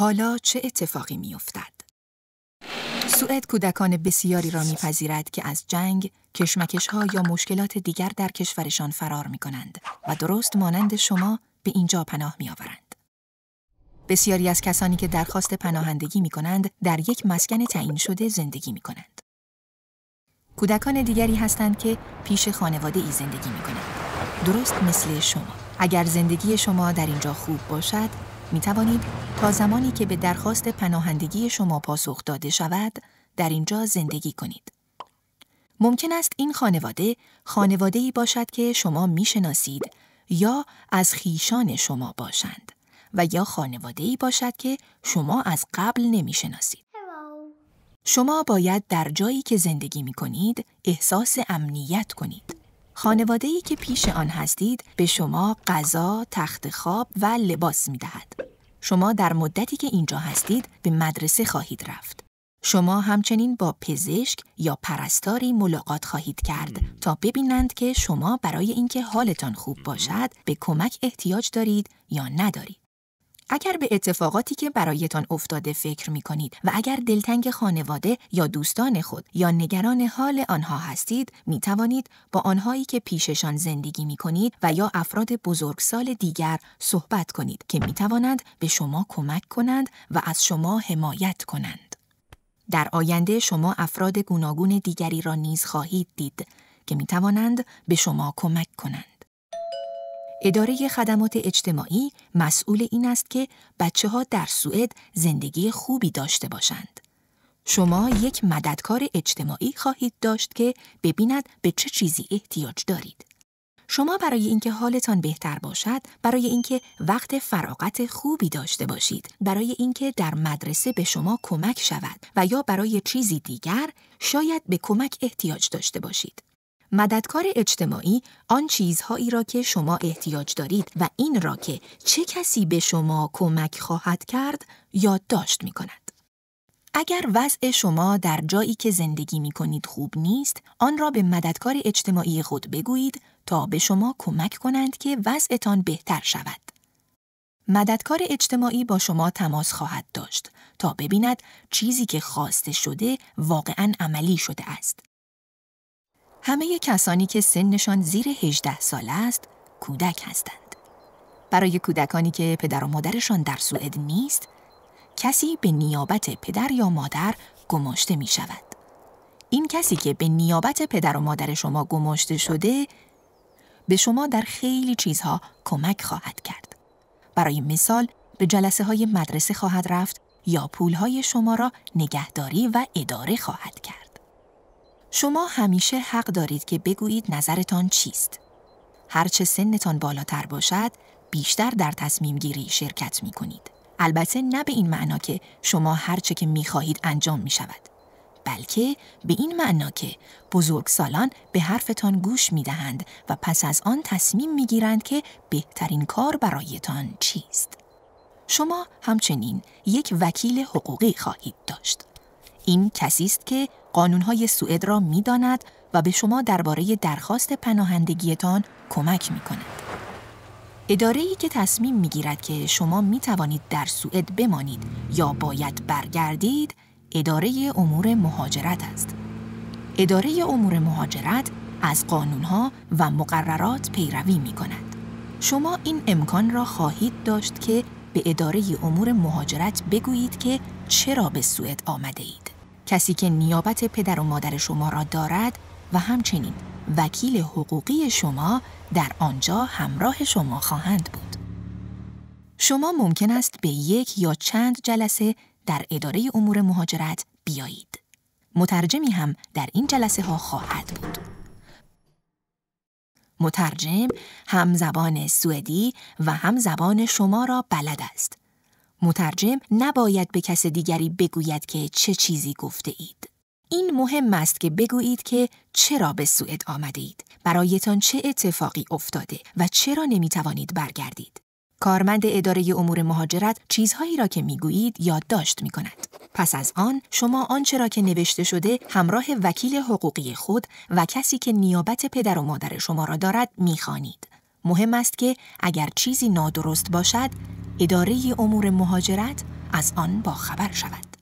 حالا چه اتفاقی می افتد؟ سوئد کودکان بسیاری را میپذیرد که از جنگ، کشمکش ها یا مشکلات دیگر در کشورشان فرار می کنند و درست مانند شما به اینجا پناه می آورند. بسیاری از کسانی که درخواست پناهندگی می کنند در یک مسکن تعیین شده زندگی می کنند. کودکان دیگری هستند که پیش خانواده ای زندگی می کنند. درست مثل شما. اگر زندگی شما در اینجا خوب باشد، می توانید تا زمانی که به درخواست پناهندگی شما پاسخ داده شود در اینجا زندگی کنید. ممکن است این خانواده خانواده ای باشد که شما می شناسید یا از خیشان شما باشند و یا خانواده ای باشد که شما از قبل نمی شناسید. شما باید در جایی که زندگی می کنید احساس امنیت کنید. خانواده‌ای که پیش آن هستید به شما غذا، تخت خواب و لباس می دهد. شما در مدتی که اینجا هستید به مدرسه خواهید رفت. شما همچنین با پزشک یا پرستاری ملاقات خواهید کرد تا ببینند که شما برای اینکه حالتان خوب باشد به کمک احتیاج دارید یا ندارید. اگر به اتفاقاتی که برایتان افتاده فکر می کنید و اگر دلتنگ خانواده یا دوستان خود یا نگران حال آنها هستید می توانید با آنهایی که پیششان زندگی می کنید و یا افراد بزرگسال دیگر صحبت کنید که می توانند به شما کمک کنند و از شما حمایت کنند. در آینده شما افراد گوناگون دیگری را نیز خواهید دید که می توانند به شما کمک کنند. اداره خدمات اجتماعی مسئول این است که بچه ها در سوئد زندگی خوبی داشته باشند. شما یک مددکار اجتماعی خواهید داشت که ببیند به چه چیزی احتیاج دارید. شما برای اینکه حالتان بهتر باشد، برای اینکه وقت فراغت خوبی داشته باشید، برای اینکه در مدرسه به شما کمک شود و یا برای چیزی دیگر شاید به کمک احتیاج داشته باشید. مددکار اجتماعی آن چیزهایی را که شما احتیاج دارید و این را که چه کسی به شما کمک خواهد کرد یادداشت می کند. اگر وضع شما در جایی که زندگی می کنید خوب نیست، آن را به مددکار اجتماعی خود بگویید تا به شما کمک کنند که وضعتان بهتر شود. مددکار اجتماعی با شما تماس خواهد داشت تا ببیند چیزی که خواسته شده واقعا عملی شده است. همه کسانی که سنشان زیر 18 سال است کودک هستند. برای کودکانی که پدر و مادرشان در سوئد نیست، کسی به نیابت پدر یا مادر گماشته می شود. این کسی که به نیابت پدر و مادر شما گماشته شده، به شما در خیلی چیزها کمک خواهد کرد. برای مثال، به جلسه های مدرسه خواهد رفت یا پول های شما را نگهداری و اداره خواهد کرد. شما همیشه حق دارید که بگویید نظرتان چیست. هرچه سنتان بالاتر باشد، بیشتر در تصمیم گیری شرکت می کنید. البته نه به این معنا که شما هرچه که می خواهید انجام می شود. بلکه به این معنا که سالان به حرفتان گوش می دهند و پس از آن تصمیم می گیرند که بهترین کار برایتان چیست. شما همچنین یک وکیل حقوقی خواهید داشت. این کسی است که قانونهای سوئد را می داند و به شما درباره درخواست پناهندگیتان کمک می کند. اداره ای که تصمیم می گیرد که شما می توانید در سوئد بمانید یا باید برگردید اداره امور مهاجرت است. اداره امور مهاجرت از قانونها و مقررات پیروی می کند. شما این امکان را خواهید داشت که به اداره امور مهاجرت بگویید که چرا به سوئد آمده اید. کسی که نیابت پدر و مادر شما را دارد و همچنین وکیل حقوقی شما در آنجا همراه شما خواهند بود. شما ممکن است به یک یا چند جلسه در اداره امور مهاجرت بیایید. مترجمی هم در این جلسه ها خواهد بود. مترجم هم زبان سوئدی و هم زبان شما را بلد است. مترجم نباید به کس دیگری بگوید که چه چیزی گفته اید. این مهم است که بگویید که چرا به سوئد آمده اید، برایتان چه اتفاقی افتاده و چرا نمی توانید برگردید. کارمند اداره امور مهاجرت چیزهایی را که میگویید یادداشت می کند. پس از آن شما آنچه را که نوشته شده همراه وکیل حقوقی خود و کسی که نیابت پدر و مادر شما را دارد میخوانید. مهم است که اگر چیزی نادرست باشد اداره امور مهاجرت از آن خبر شود.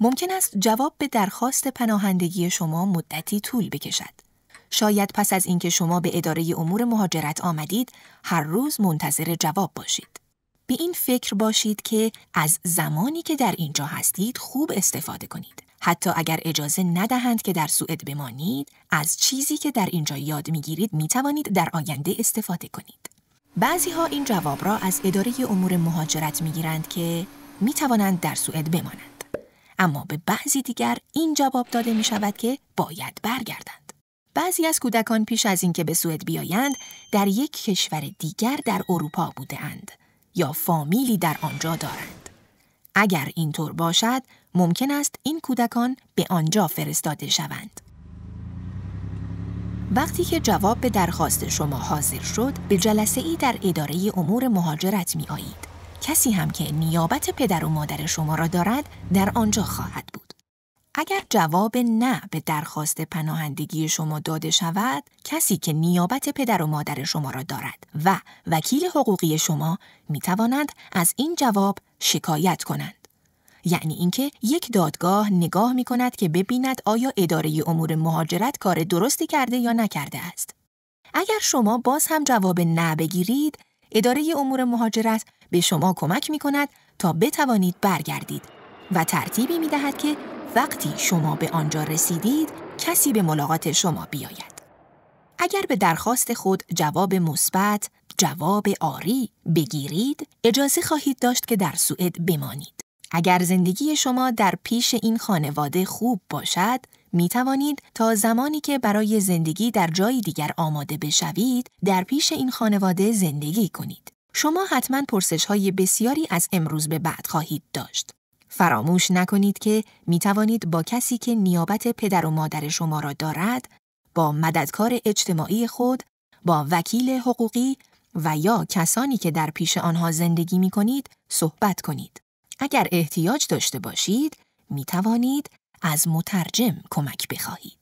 ممکن است جواب به درخواست پناهندگی شما مدتی طول بکشد. شاید پس از اینکه شما به اداره امور مهاجرت آمدید، هر روز منتظر جواب باشید. به این فکر باشید که از زمانی که در اینجا هستید خوب استفاده کنید. حتی اگر اجازه ندهند که در سوئد بمانید، از چیزی که در اینجا یاد میگیرید می توانید در آینده استفاده کنید. بعضی ها این جواب را از اداره امور مهاجرت می گیرند که می توانند در سوئد بمانند. اما به بعضی دیگر این جواب داده می شود که باید برگردند. بعضی از کودکان پیش از اینکه به سوئد بیایند در یک کشور دیگر در اروپا بوده اند یا فامیلی در آنجا دارند. اگر اینطور باشد ممکن است این کودکان به آنجا فرستاده شوند. وقتی که جواب به درخواست شما حاضر شد به جلسه ای در اداره امور مهاجرت می کسی هم که نیابت پدر و مادر شما را دارد در آنجا خواهد بود. اگر جواب نه به درخواست پناهندگی شما داده شود، کسی که نیابت پدر و مادر شما را دارد و وکیل حقوقی شما می توانند از این جواب شکایت کنند. یعنی اینکه یک دادگاه نگاه می کند که ببیند آیا اداره امور مهاجرت کار درستی کرده یا نکرده است. اگر شما باز هم جواب نه بگیرید، اداره امور مهاجرت به شما کمک می کند تا بتوانید برگردید و ترتیبی می دهد که وقتی شما به آنجا رسیدید کسی به ملاقات شما بیاید. اگر به درخواست خود جواب مثبت، جواب آری بگیرید، اجازه خواهید داشت که در سوئد بمانید. اگر زندگی شما در پیش این خانواده خوب باشد، می توانید تا زمانی که برای زندگی در جای دیگر آماده بشوید، در پیش این خانواده زندگی کنید. شما حتما پرسش های بسیاری از امروز به بعد خواهید داشت. فراموش نکنید که می توانید با کسی که نیابت پدر و مادر شما را دارد، با مددکار اجتماعی خود، با وکیل حقوقی و یا کسانی که در پیش آنها زندگی می کنید، صحبت کنید. اگر احتیاج داشته باشید، می توانید از مترجم کمک بخواهید.